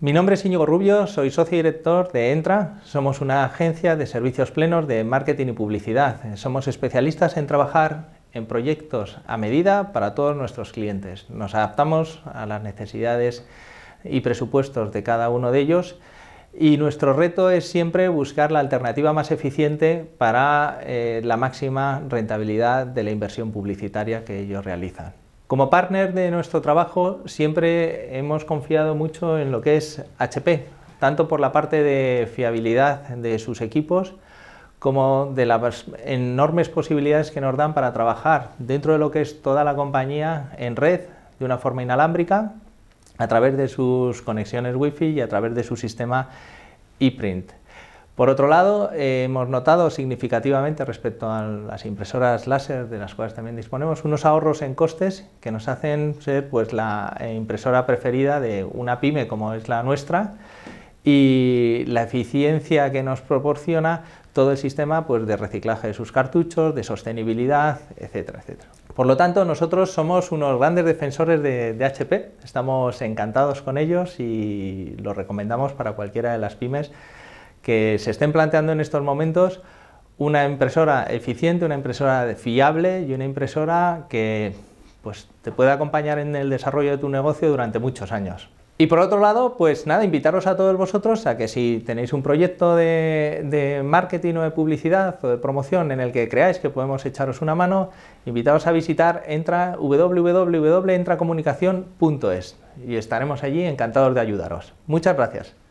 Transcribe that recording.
Mi nombre es Íñigo Rubio, soy socio director de Entra. Somos una agencia de servicios plenos de marketing y publicidad. Somos especialistas en trabajar en proyectos a medida para todos nuestros clientes. Nos adaptamos a las necesidades y presupuestos de cada uno de ellos y nuestro reto es siempre buscar la alternativa más eficiente para eh, la máxima rentabilidad de la inversión publicitaria que ellos realizan. Como partner de nuestro trabajo siempre hemos confiado mucho en lo que es HP, tanto por la parte de fiabilidad de sus equipos como de las enormes posibilidades que nos dan para trabajar dentro de lo que es toda la compañía en red de una forma inalámbrica a través de sus conexiones Wi-Fi y a través de su sistema ePrint. Por otro lado, eh, hemos notado significativamente respecto a las impresoras láser, de las cuales también disponemos, unos ahorros en costes que nos hacen ser pues, la eh, impresora preferida de una pyme como es la nuestra y la eficiencia que nos proporciona todo el sistema pues, de reciclaje de sus cartuchos, de sostenibilidad, etcétera, etcétera. Por lo tanto, nosotros somos unos grandes defensores de, HP, estamos encantados con ellos y los recomendamos para cualquiera de las pymes que se estén planteando en estos momentos una impresora eficiente, una impresora fiable y una impresora que pues, te pueda acompañar en el desarrollo de tu negocio durante muchos años. Y por otro lado, pues nada, invitaros a todos vosotros a que si tenéis un proyecto de, marketing o de publicidad o de promoción en el que creáis que podemos echaros una mano, invitaros a visitar entra www.entracomunicación.es y estaremos allí encantados de ayudaros. Muchas gracias.